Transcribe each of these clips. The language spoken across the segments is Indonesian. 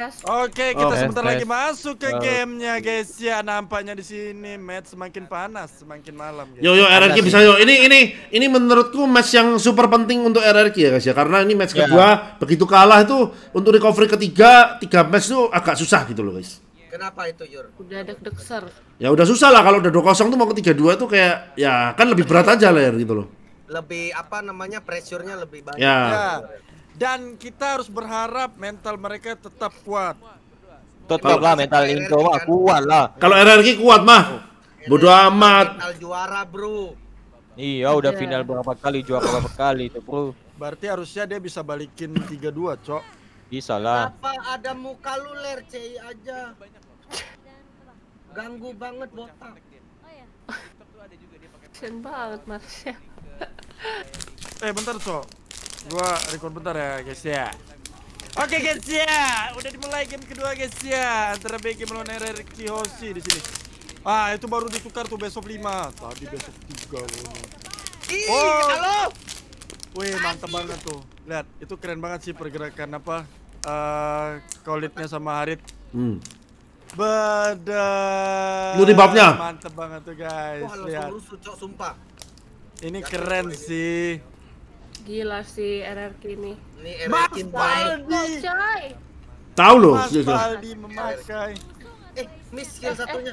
Oke, okay, kita oh, sebentar lagi masuk ke oh. gamenya guys ya. Nampaknya di sini match semakin panas, semakin malam. Guys. Yo yo RRQ bisa yo. Ini ini ini menurutku match yang super penting untuk RRQ ya guys ya. Karena ini match ya. kedua begitu kalah itu untuk recovery ketiga tiga match itu agak susah gitu loh guys. Kenapa itu Yur? Udah deg-deg Ya udah susah lah kalau udah dua kosong tuh mau ke tiga dua tuh kayak ya kan lebih berat aja lah gitu loh. Lebih apa namanya pressure-nya lebih banyak. ya. ya dan kita harus berharap mental mereka tetap kuat. Tetaplah mental Indo mah kan? kuat lah. Kalau RRQ kuat mah. Bodoh amat. Mental juara, Bro. Iya, udah iya. final berapa kali juara berapa kali itu, Bro. Berarti harusnya dia bisa balikin 3-2, Cok. Bisa lah. Apa ada muka lu ler CI aja. Ganggu banget botak. Oh ya. banget Marsha. eh, bentar, Cok. Gua record bentar ya guys ya. Oke okay, guys ya, udah dimulai game kedua guys ya antara BG melawan RRQ Hoshi di sini. Ah, itu baru ditukar tuh besok lima, Tadi besok 3. Ih, oh. halo. Wih, mantap banget tuh. Lihat, itu keren banget sih pergerakan apa? Eh, uh, sama Harit. Hmm. badan Lu ribabnya. Mantep banget tuh guys. Lihat. sumpah. Ini keren sih. Gila si RRQ ini. Ini RRQ lo, Tahu lo. Mas Baldi iya, iya. memakai. Eh, miss skill eh, eh, satunya.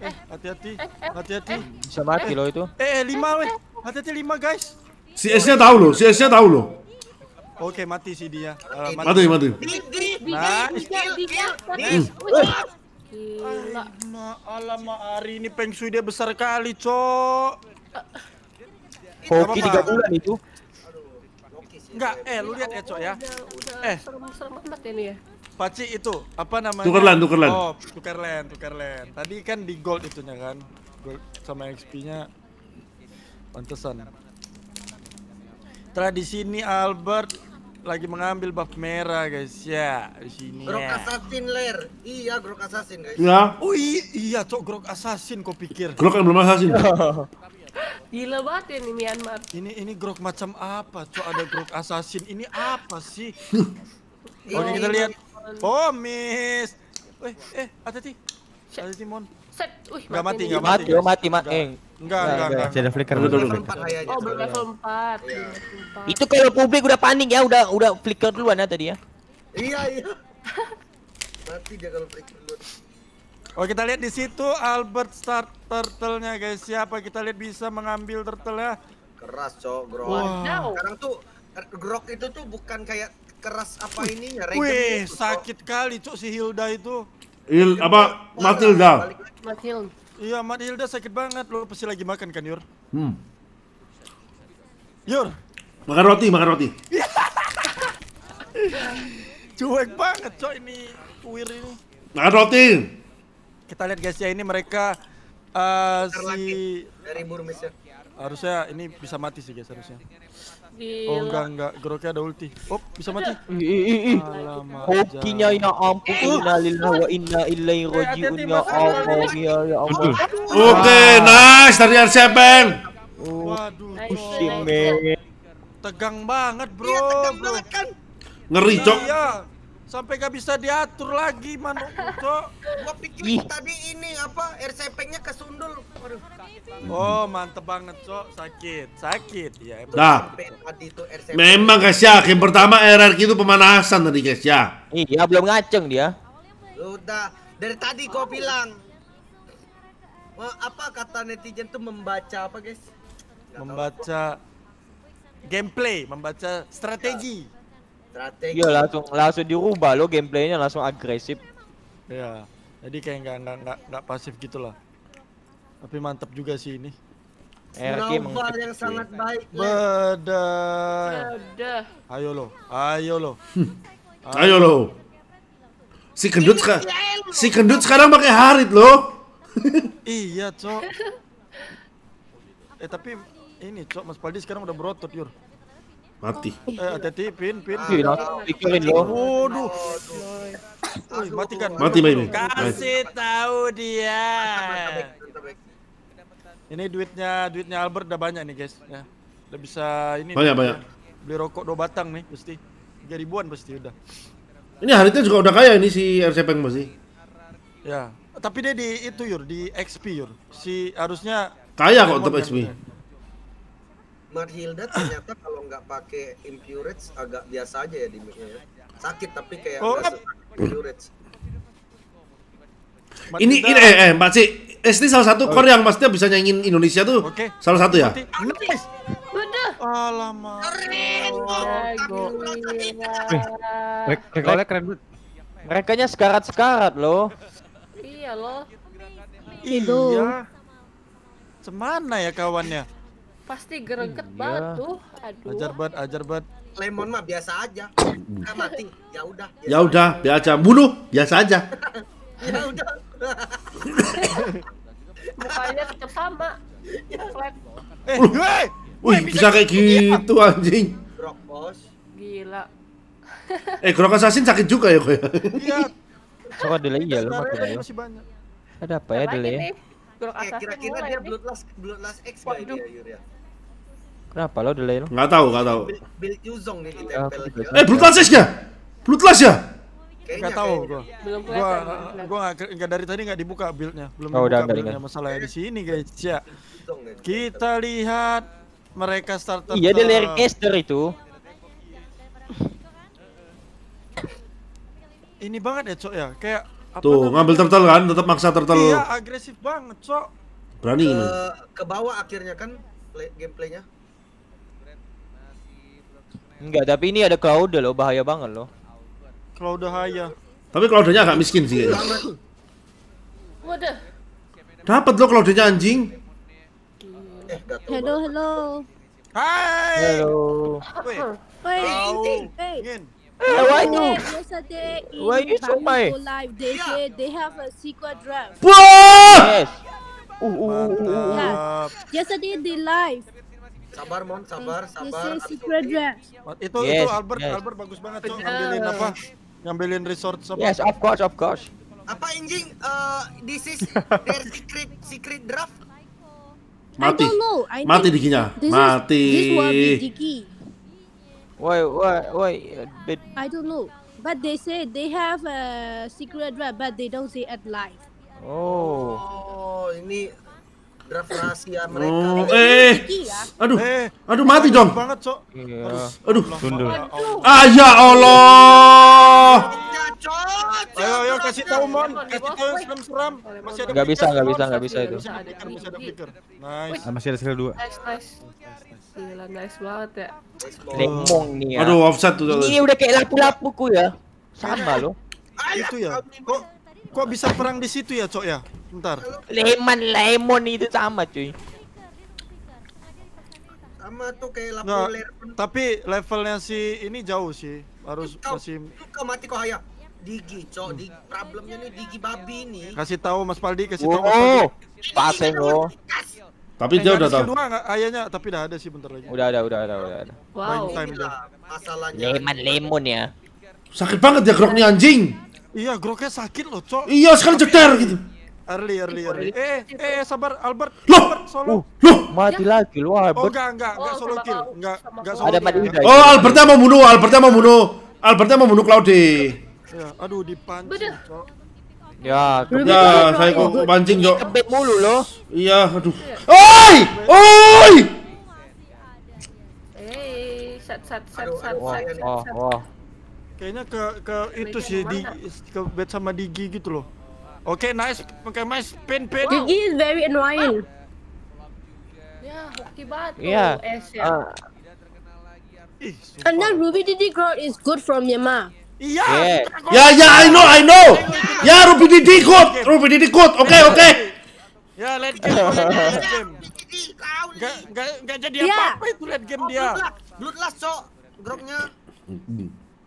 Eh, eh hati-hati. Hati-hati. Bisa mati lo itu. Eh, lima weh. Hati-hati lima guys. Si S-nya tahu lo, si S-nya tahu lo, Oke, mati si dia. mati, mati. Gila. Alamak, hari ini pengsu dia besar kali, cok. Hoki tiga bulan itu. Enggak, eh lu lihat ya, Cok ya. Udah, eh. serem-serem amat ini ya. Paci itu, apa namanya? tukerlan tukerlan Oh, tukerlan tukerlan Tadi kan di gold itunya kan. Gold sama XP-nya. Pantesan. Telah di sini Albert lagi mengambil buff merah guys ya di sini. Grok ya. assassin ler. Iya grok assassin guys. Ya. Oh iya, cok grok assassin kok pikir. Grok kan belum assassin. Gila banget ya ini Myanmar. Ini ini grok macam apa? Cuk ada grok assassin. Ini apa sih? oh, ini kita lihat. Oh, miss. Eh, eh, ada hati si hati Mon. Set. Wih, Gak mati, gak mati. Mati, mati, mati. Eh. Enggak, enggak, enggak. Ada flicker dulu dulu. Oh, level 4. Iya. Itu kalau publik udah panik ya, udah udah flicker duluan ya tadi ya. Iya, iya. Mati dia kalau flicker duluan. Oh kita lihat di situ Albert start turtle-nya guys. Siapa kita lihat bisa mengambil turtle-nya? Keras cok, Grok. Wow. Sekarang tuh er, Grok itu tuh bukan kayak keras apa ininya. Regen Wih, itu, sakit kali cok si Hilda itu. Il apa Matilda? Matilda. Iya, Matilda sakit banget. Lo pasti lagi makan kan, Yur? Hmm. Yur. Makan roti, makan roti. Cuek banget, cok ini. Kuir ini. Makan roti kita lihat guys ya ini mereka uh, si dari Burmese ya. Harusnya ini bisa mati sih guys harusnya. Gila. Oh enggak enggak, geroknya ada ulti. Oh, bisa mati. Hokinya ya ampun. Inna lillahi wa inna ilaihi rajiun ya, ya Allah ya Allah. Oke, nice dari Arsepen. Waduh, pusing men. Tegang banget, bro. Iya, tegang banget kan. Ngeri, Cok. Iya sampai gak bisa diatur lagi mano so, gua pikir Ih. tadi ini apa RCP-nya kesundul Waduh. oh mantep banget so sakit sakit ya nah memang guys ya game pertama RRQ itu pemanasan tadi guys ya iya belum ngaceng dia udah dari tadi kau bilang apa kata netizen tuh membaca apa guys membaca gameplay membaca strategi ya strategi iya langsung langsung dirubah lo gameplaynya langsung agresif ya jadi kayak nggak nggak nggak nggak pasif gitulah tapi mantap juga sih ini Erki eh, yang sangat baik beda beda Ayo lo Ayo lo Ayo lo Si kendut sekarang Si kendut sekarang pakai harit lo Iya cok Eh tapi ini cok Mas Paldi sekarang udah berotot yur Mati. Eh, hati-hati, Pin, Pin. pin, pin, pin, pin Waduh. pin mati kan. Mati, pin Kasih tahu dia. Ini duitnya duitnya Albert udah banyak nih, guys. Ya. Udah bisa ini. Banyak, banyak. Beli rokok dua batang nih, pasti. Tiga ribuan pasti udah. Ini pin juga udah kaya ini si RC Peng pasti. Ya, tapi dia di itu yur, di XP yur. Si harusnya kaya kok tetap XP. pin Hilda ternyata kalau nggak pakai impurates agak biasa aja ya di ya. Sakit tapi kayak oh, kan? impurage. Ini ini eh, eh masih eh, SD salah satu oh. core yang maksudnya bisa nyanyiin Indonesia tuh. Okay. Salah satu ya. Nice. Bener. Alamak. Keren. Mereka eh, keren banget. Mereka nya sekarat-sekarat loh. Iya loh. Iya. cemana ya kawannya? Pasti gereget hmm, iya. banget tuh. Aduh. Ajar banget, ajar banget. Lemon mah biasa aja. Ah, mati. Ya udah. Ya udah, biasa. Bunuh, biasa aja. ya udah. Mukanya tetap sama. ya, Eh, hey, Wih, bisa, bisa kayak gitu iya. anjing. Grok, bos. Gila. eh, Grok Assassin sakit juga ya, kok ya? Iya. Coba delay ya lu banyak. Ada apa ya delay ya? Eh, kira-kira dia bloodlust bloodlust X kali dia, ya, Yuria. Kenapa lo delay lo? Enggak tahu, enggak tahu. Bilik Yuzong nih tempel. Eh, Bloodlust ya? sih? ya? Enggak tahu gua. gua gua enggak dari tadi enggak dibuka build-nya. Belum oh, dibuka build-nya. Masalahnya di sini, guys. Ya. Kita lihat mereka starter. Iya, dia caster itu. Ini banget ya, Cok ya. Kayak Tuh, ngambil turtle kan, tetap maksa turtle. Iya, agresif banget, Cok. Berani ke, ke bawah akhirnya kan gameplaynya Enggak, tapi ini ada cloud loh, bahaya banget loh. cloud bahaya Tapi cloudnya agak miskin sih kayaknya. Waduh. Dapat lo cloudnya anjing. Hello, hello. Hai. Hello. Wait. Wait. Hey, why you? Yesterday why you so my? Live, e. they say they have a secret draft. Yes. Ooh, uh, ooh, uh, ooh, uh, ooh. Yeah. Yesterday they live. Sabar Mon, sabar, sabar. Yes, yes, itu yes, itu Albert, yes. Albert bagus banget cok eh. ngambilin apa? Ngambilin resort sama. Yes, of course, of course. Apa anjing? Uh, eh, this is their secret secret draft. Mati. Mati dikinya. Mati. Why, why, why? I don't know. But they say they have a secret draft, but they don't say at live. Oh. Oh, ini draft rahasia oh, mereka. Oh, eh. Aduh. Aduh mati dong. Banget, Cok. Iya. Aduh. Ah ya Allah. Ya, ayo ayo kasih tahu Mon, kasih tahu seram-seram. Masih ada. Enggak bisa, enggak bisa, enggak bisa itu. Masih ada flicker. Nice. Masih ada skill 2. Nice, nice. Gila, nice banget ya. Lemong nih ya. Aduh, offset tuh. Ini udah kayak lapu-lapuku ya. Sama lo, Itu ya. Kok kok bisa perang di situ ya, Cok ya? Bentar. Lemon, lemon itu sama cuy. Sama tuh kayak level nah, Tapi levelnya si ini jauh sih. Harus kau, masih. Kau mati kau ayah. Digi, cok, hmm. di problemnya nih digi babi nih. Kasih tahu Mas Paldi, kasih wow. tahu Mas Paldi. Paseng eh, lo. Tapi eh, jauh udah tahu. Dua ayahnya tapi udah ada sih bentar lagi. Udah ada, udah ada, udah ada. Wow. Time dah. Masalahnya lemon lemon ya. Sakit banget ya grok anjing. Iya, groknya sakit loh, cok. Iya, sekarang ceter gitu. Early, early, iya, early. Eh, eh, eh, sabar, Albert. Loh, Albert, solo. Uh, loh, mati ya. lagi lu Albert. Oh, enggak, enggak, enggak oh, solo kill. Enggak, enggak solo. Ada kill. Oh, Albertnya mau bunuh, Albertnya mau bunuh. Albertnya mau bunuh Claude. Ya, aduh dipancing, Cok. Ya, ya, saya kok pancing, Cok. Kebet mulu loh. Iya, aduh. Oi! Oi! Eh, sat sat sat sat sat. Oh, oh. Kayaknya ke ke itu sih di ke bed sama Digi gitu loh. Okay, nice. Okay, my spin? pin. Wow. Gigi is very annoying. Yeah, ya, hoki banget. Yeah. Ya. Eh, oh, uh. And then Ruby Didi God is good from Myanmar. Ya. Yeah. Yeah. yeah, yeah, I know, I know. yeah, Ruby Didi God. Ruby Didi God. Oke, okay, oke. Okay. yeah, let game. game. Gak, gak, gak jadi apa-apa itu late game oh, dia. lah, cok. Grognya.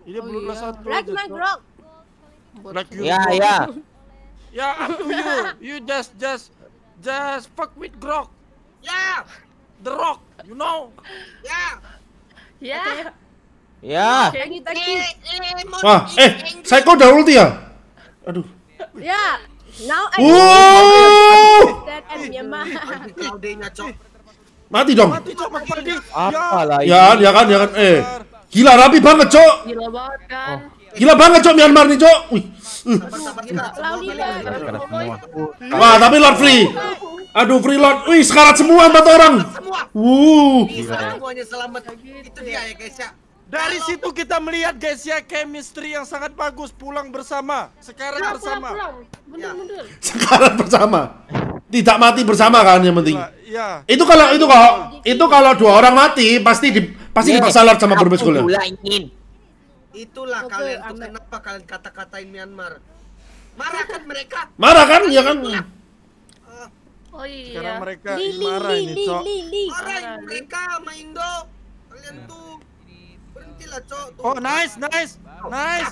Ini oh, satu. Black my Grog. Ya, ya. Ya, up to you. You just, just, just fuck with Grok. Yeah. The Rock, you know. Ya. Ya. Ya. Wah, eh, saya kok udah ulti ya? Aduh. Ya. Yeah. Now I oh! Mati dong. Mati cok, mati mati. Apalah Ya, Ya, kan, ya kan. Eh, gila rapi banget cok. Gila banget kan. Oh. Gila banget cok Myanmar nih cok. Wih. Wah, tapi Lord Free. Aduh, Free Lord. Wih, sekarat semua empat orang. Wuh. Ya. Semuanya selamat. Itu dia ya, guys ya. Dari situ kita melihat guys ya chemistry yang sangat bagus pulang bersama. Sekarang bersama. Pulang, ya. Sekarang bersama. Tidak mati bersama kan yang penting. Iya. Itu kalau itu kalau itu kalau dua orang mati pasti di, pasti iya, dipaksa sama Burmeskul. Itulah okay, kalian tuh kenapa kalian kata-katain Myanmar. Marah kan mereka? Marah kan? Ya kan? Oh, oh iya. Sekarang mereka li, li, marah ini Cok. Li, li, Marah mereka sama Indo. Kalian iya. tuh Oh, nice, nice. Nice.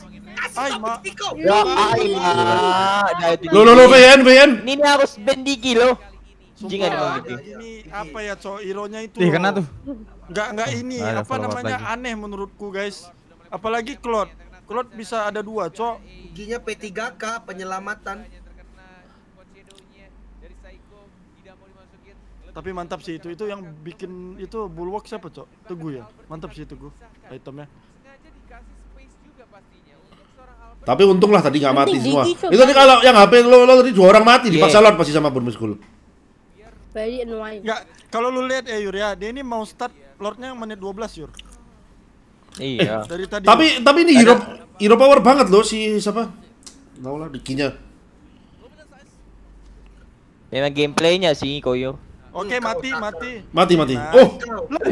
Ayo, nah, ma. Ya, ay, ma. Lo, Ini harus bendigi, lo. Jangan kalau Ini apa ya, Cok? Ironya itu. Ih, kena tuh. Enggak, enggak ini. Apa namanya? Aneh menurutku, guys. Apalagi klot, klot bisa ada dua, cok. giginya P3K penyelamatan. Tapi mantap sih itu. Itu yang bikin itu bulwark siapa, cok? Teguh ya. Mantap sih Teguh. Itemnya. Tapi untunglah tadi nggak mati semua. Itu tadi kalau yang HP lo, lo tadi dua orang mati yeah. dipaksa iya. lot pasti sama pun Muskul. Very annoying. Enggak, kalau lu lihat ya Yur ya, dia ini mau start lordnya menit 12 Yur. Iya. Dari tadi tapi ya. tapi ini hero hero power banget loh si siapa? Tahu lah dikinya. Memang gameplaynya sih Koyo. Oke, mati, mati. Mati, mati. Nah, oh.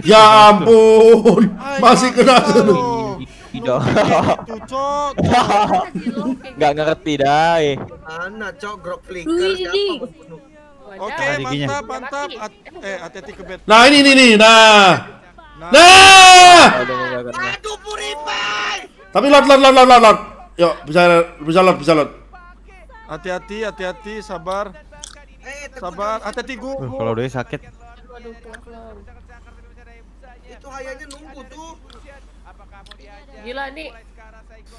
Ya ampun. Masih kena seru. Enggak gitu, ngerti dah. Mana cok grok flicker Oke, mantap, mantap. At eh, atletik ke bed. Nah, ini ini nih. Nah. Nah! nah. Aduh Tapi lot lot lot lot lot. Yuk, bisa bisa lot bisa lot. Hati-hati, hati-hati, sabar. Sabar, hati-hati gua. Uh, kalau dia sakit. Aduh, Itu hayanya nunggu tuh. Gila nih.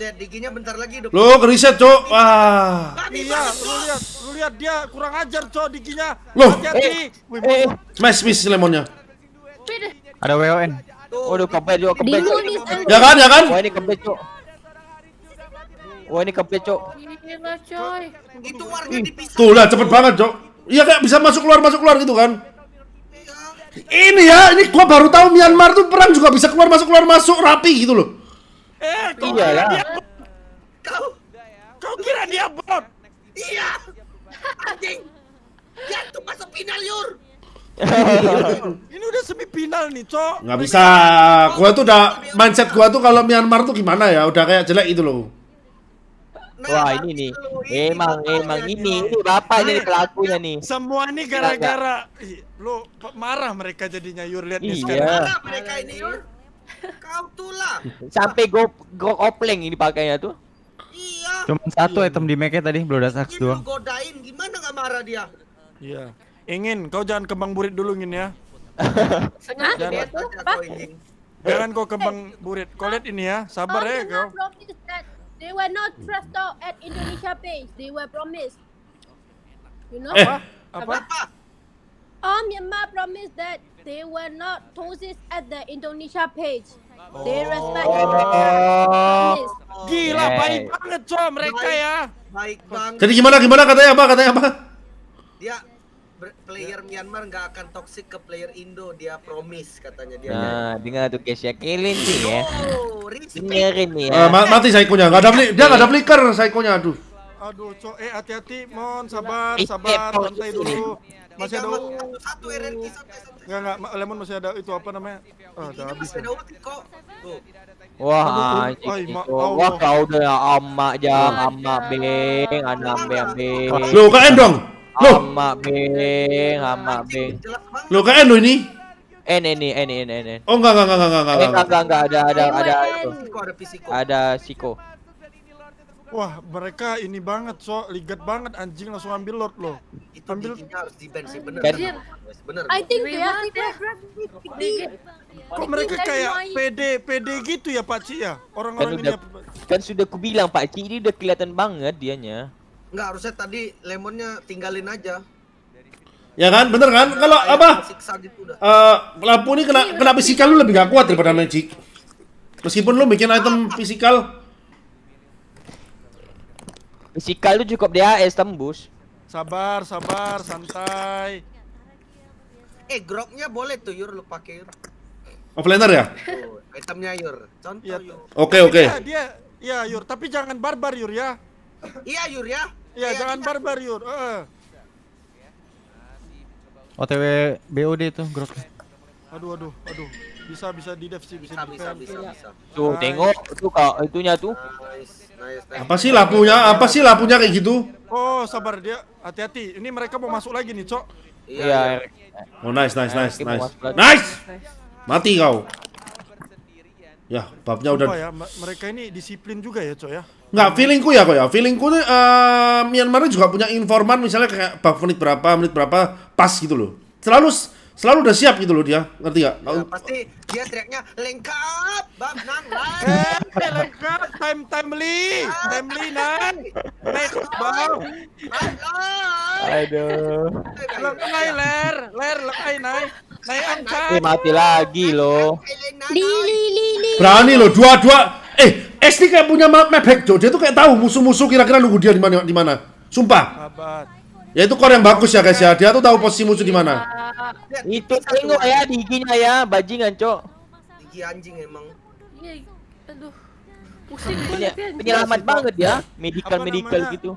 Lihat giginya bentar lagi udah. Lo keriset, Cok. Wah. Iya, lu lihat, lu lihat dia kurang ajar, Cok, giginya. Loh. Hati-hati. Eh, eh. eh. Smash miss lemonnya. Pindah. Ada WON. Waduh, kebet juga kebet. Ya kan, ya kan? Wah, ini kebet, Cok. Wah, ini kebet, Cok. Gila, coy. Itu warga dipisah. Tuh lah, cepet banget, Cok. Iya kayak bisa masuk keluar masuk keluar gitu kan. Ini ya, ini gua baru tahu Myanmar tuh perang juga bisa keluar masuk keluar masuk rapi gitu loh. Eh, kau iya lah. Kau, kau kira dia bot? Iya. Anjing. Jatuh masuk final, Yur. ini udah semifinal nih, cok. Nggak bisa. Gua tuh udah mindset gua tuh kalau Myanmar tuh gimana ya, udah kayak jelek itu loh. Nah, Wah ini nih, emang emang ini ini bapak ini eh, pelakunya nih. Semua ini gara-gara lo marah mereka jadinya Yur lihat ini. Iya. mereka ini Yur. Kau tulah. Sampai go go opleng ini pakainya tuh. Iya. Cuma satu item di make tadi belum Axe doang. Godain gimana gak marah dia? Iya. Ingin, kau jangan kembang burit dulu Ingin ya. dia tuh. Apa? Jangan kau kembang burit. Kau lihat ini ya, sabar oh, ya kau. They were not trust at Indonesia base. They were promised. You know? Eh, apa? Apa? Oh, Myanmar promised that they were not toxic at the Indonesia page. They oh. respect oh. promise. Gila, baik banget coba mereka ya. Baik banget. Jadi gimana gimana katanya apa katanya apa? Dia ya, player ya. Myanmar nggak akan toxic ke player Indo dia promise katanya dia nah dengar tuh kesia ya, Kilin sih ya dengerin nih ya eh, Mati mati saikonya nggak ada dia nggak ada flicker saikonya aduh aduh cok eh hati-hati mon sabar eh, sabar eh, santai dulu masih ada satu RNK nggak nggak lemon masih ada itu apa namanya Ada ah, udah habis ada kok Wah, wah kau udah ya, amak jang, amak beng, anak beng, beng. Lu kain dong, Hama Bing, hama Bing. Lo kan lo ini? N ini, N ini, N ini. Oh enggak enggak enggak enggak enggak. Eh, enggak enggak enggak ada ada ada ada Siko. Wah, mereka ini banget, so ligat banget anjing langsung ambil lord lo. Itu ambil harus di sih I think ya kita Kok mereka kayak PD PD gitu ya Pak Ci ya? Orang-orang kan ini. Kan sudah kubilang Pak Ci ini udah kelihatan banget dianya. Enggak harusnya tadi lemonnya tinggalin aja. Ya kan, bener kan? Kalau apa? Gitu uh, lampu ini kena kena fisikal lu lebih gak kuat daripada magic. Meskipun lu bikin item fisikal. Fisikal lu cukup dia es tembus. Sabar, sabar, santai. Eh, groknya boleh tuh Yur lu pakai Yur. Offlaner ya? Oh, itemnya Yur. Contoh iya, Yur. Oke, oke. Okay. Iya, dia, dia, ya Yur, tapi jangan barbar Yur ya. Iya Yur ya. Iya, iya, jangan barbar yur. Uh. OTW BOD itu grok. Aduh aduh aduh. Bisa bisa di def sih bisa, bisa di bisa, bisa, bisa. Tuh nice. tengok tuh kak itunya tuh. Nice, nice, nice. Apa sih lapunya Apa sih lapunya kayak gitu? Oh, sabar dia. Hati-hati. Ini mereka mau masuk lagi nih, Cok. Iya. iya, iya. Oh, nice nice nice nice. Nice. Mati kau. Ya, babnya udah. Ya, mereka ini disiplin juga ya, coy ya. Nggak, feelingku ya kok ya. Feelingku nih uh, Myanmar juga punya informan misalnya kayak bab menit berapa, menit berapa pas gitu loh. Selalu selalu udah siap gitu loh dia. Ngerti gak? Ya, pasti dia teriaknya lengkap, bab nan lengkap, time timely, timely nan. Next bab. Aduh. Lekai ler, ler lekai nai. Nai angkat. mati lagi loh. lili Berani loh dua-dua. Eh, Esti kayak punya map map hack Jo. Dia tuh kayak tahu musuh-musuh kira-kira nunggu dia di mana di mana. Sumpah. Ya itu core yang bagus ya guys ya. Dia tuh tahu posisi musuh di mana. Itu selingkuh ya di giginya ya, bajingan, Cok. Gigi anjing emang. Iya. Aduh. Pusing iya, Penyelamat banget ya, medical-medical gitu.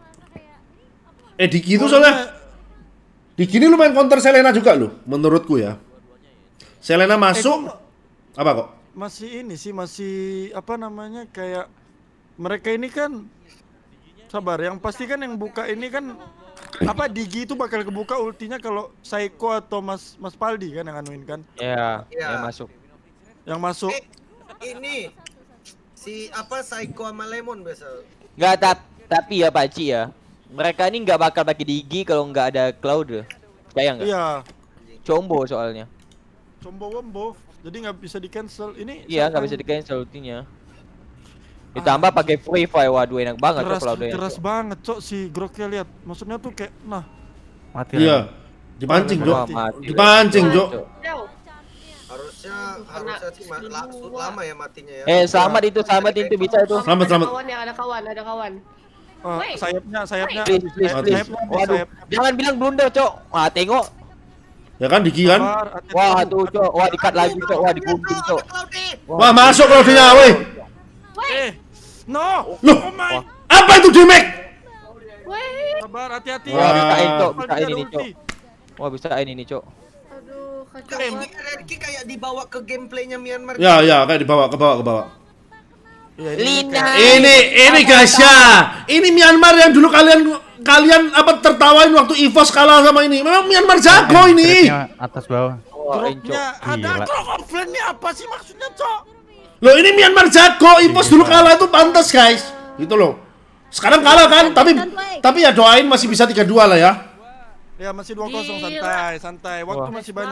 Eh di itu soalnya di ini lumayan counter Selena juga loh, menurutku ya. Selena masuk eh, apa kok? masih ini sih masih apa namanya kayak mereka ini kan sabar yang pasti kan yang buka ini kan apa Digi itu bakal kebuka ultinya kalau Saiko atau Mas Mas Paldi kan yang anuin kan? ya yeah, yeah. yang masuk. Yang masuk. Eh, ini si apa Saiko sama Lemon biasa. Enggak ta tapi ya Pak Ci ya. Mereka ini nggak bakal pakai Digi kalau nggak ada Cloud. bayang nggak? Iya. Yeah. Combo soalnya. Combo wombo. Jadi nggak bisa di cancel. Ini Iya, nggak bisa di cancel ultinya. Ah, Ditambah ah, pakai free fire. Waduh, enak banget keras, cok kalau Keras banget cok si groknya lihat. Maksudnya tuh kayak nah mati. Iya. Dipancing, Jok. Dipancing, Jok. Harusnya harusnya sih langsung lama ya matinya ya. Eh, selamat itu, selamat itu bisa itu. Selamat, selamat. Kawan yang ada kawan, ada kawan. Ah, sayapnya, sayapnya, please, please, please. Oh, sayapnya, Waduh, Jangan bilang blunder, Cok. Ah, tengok Ya kan Diki kan? Wah, tuh Cok. Wah, dikat lagi Cok. Wah, digunting Cok. Wah, masuk Claudia, weh. Eh, no. Loh, oh apa itu damage? Weh. Sabar, hati-hati. Wah, bisa ini Cok, bisa ini nih Cok. Wah, bisa ini nih Cok. Aduh, kacau. RRQ kayak dibawa ke gameplaynya Myanmar. Ya, ya, kayak dibawa ke bawah ke bawah ini Lina. Ini ini ya, Ini Myanmar yang dulu kalian kalian apa tertawain waktu Ivos kalah sama ini. Memang Myanmar jago nah, ini. Atas bawah. Oh, ada kok komplainnya apa sih maksudnya, Cok? Lo ini Myanmar jago. Ivos dulu iya. kalah itu pantas, guys. Gitu loh. Sekarang kalah kan, tapi kan, kan, tapi ya doain masih bisa tiga dua lah ya. Ya masih dua kosong santai, santai. Waktu masih banyak.